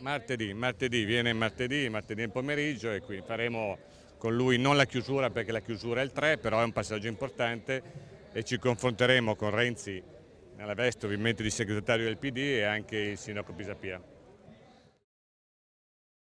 Martedì, martedì, viene martedì, martedì nel pomeriggio e qui faremo con lui non la chiusura perché la chiusura è il 3, però è un passaggio importante e ci confronteremo con Renzi nella veste ovviamente di segretario del PD e anche il sindaco Pisapia.